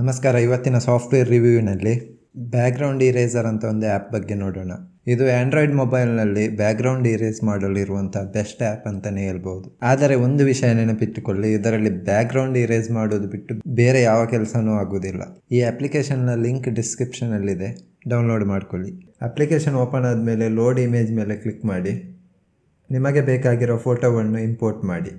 ನಮಸ್ಕಾರ ಇವತ್ತಿನ software ರಿವ್ಯೂವಿನಲ್ಲಿ background eraser ಅಂತ ಒಂದು ಆ್ಯಪ್ ಬಗ್ಗೆ ನೋಡೋಣ ಇದು ಆ್ಯಂಡ್ರಾಯ್ಡ್ ಮೊಬೈಲ್ನಲ್ಲಿ ಬ್ಯಾಕ್ಗ್ರೌಂಡ್ ಇರೇಸ್ ಮಾಡಲು ಇರುವಂಥ ಬೆಸ್ಟ್ ಆ್ಯಪ್ ಅಂತಲೇ ಹೇಳ್ಬೋದು ಆದರೆ ಒಂದು ವಿಷಯ ನೆನಪಿಟ್ಟುಕೊಳ್ಳಿ ಇದರಲ್ಲಿ ಬ್ಯಾಕ್ಗ್ರೌಂಡ್ ಇರೇಸ್ ಮಾಡೋದು ಬಿಟ್ಟು ಬೇರೆ ಯಾವ ಕೆಲಸನೂ ಆಗೋದಿಲ್ಲ ಈ ಅಪ್ಲಿಕೇಶನ್ನ ಲಿಂಕ್ ಡಿಸ್ಕ್ರಿಪ್ಷನಲ್ಲಿದೆ ಡೌನ್ಲೋಡ್ ಮಾಡ್ಕೊಳ್ಳಿ ಅಪ್ಲಿಕೇಶನ್ ಓಪನ್ ಆದಮೇಲೆ ಲೋಡ್ ಇಮೇಜ್ ಮೇಲೆ ಕ್ಲಿಕ್ ಮಾಡಿ ನಿಮಗೆ ಬೇಕಾಗಿರೋ ಫೋಟೋವನ್ನು ಇಂಪೋರ್ಟ್ ಮಾಡಿ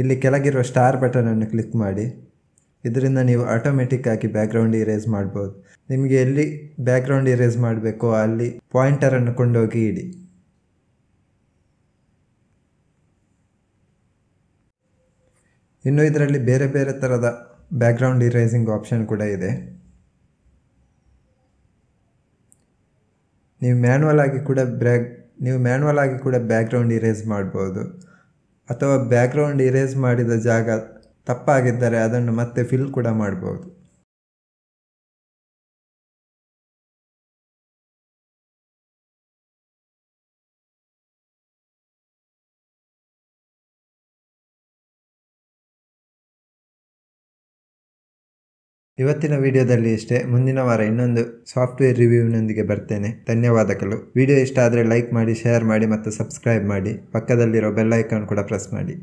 ಇಲ್ಲಿ ಕೆಳಗಿರುವ ಸ್ಟಾರ್ ಬಟನನ್ನು ಕ್ಲಿಕ್ ಮಾಡಿ ಇದರಿಂದ ನೀವು ಆಟೋಮೆಟಿಕ್ ಆಗಿ ಬ್ಯಾಕ್ಗ್ರೌಂಡ್ ಇರೇಸ್ ಮಾಡ್ಬೋದು ನಿಮಗೆ ಎಲ್ಲಿ ಬ್ಯಾಕ್ಗ್ರೌಂಡ್ ಇರೇಸ್ ಮಾಡಬೇಕೋ ಅಲ್ಲಿ ಪಾಯಿಂಟರನ್ನು ಕೊಂಡೋಗಿ ಇಡಿ ಇನ್ನು ಇದರಲ್ಲಿ ಬೇರೆ ಬೇರೆ ಥರದ ಬ್ಯಾಕ್ಗ್ರೌಂಡ್ ಇರೇಸಿಂಗ್ ಆಪ್ಷನ್ ಕೂಡ ಇದೆ ನೀವು ಮ್ಯಾನ್ಯಲ್ ಆಗಿ ಕೂಡ ಬ್ಯಾಕ್ ನೀವು ಮ್ಯಾನ್ಯಲ್ ಆಗಿ ಕೂಡ ಬ್ಯಾಕ್ಗ್ರೌಂಡ್ ಇರೇಸ್ ಮಾಡ್ಬೋದು ಅಥವಾ ಬ್ಯಾಕ್ಗ್ರೌಂಡ್ ಇರೇಸ್ ಮಾಡಿದ ಜಾಗ ತಪ್ಪಾಗಿದ್ದರೆ ಅದನ್ನು ಮತ್ತೆ ಫಿಲ್ ಕೂಡ ಮಾಡ್ಬೋದು ಇವತ್ತಿನ ವಿಡಿಯೋದಲ್ಲಿ ಇಷ್ಟೇ ಮುಂದಿನ ವಾರ ಇನ್ನೊಂದು ಸಾಫ್ಟ್ವೇರ್ ರಿವ್ಯೂನೊಂದಿಗೆ ಬರ್ತೇನೆ ಧನ್ಯವಾದಗಳು ವಿಡಿಯೋ ಇಷ್ಟ ಆದರೆ ಲೈಕ್ ಮಾಡಿ ಶೇರ್ ಮಾಡಿ ಮತ್ತು ಸಬ್ಸ್ಕ್ರೈಬ್ ಮಾಡಿ ಪಕ್ಕದಲ್ಲಿರೋ ಬೆಲ್ ಐಕಾನ್ ಕೂಡ ಪ್ರೆಸ್ ಮಾಡಿ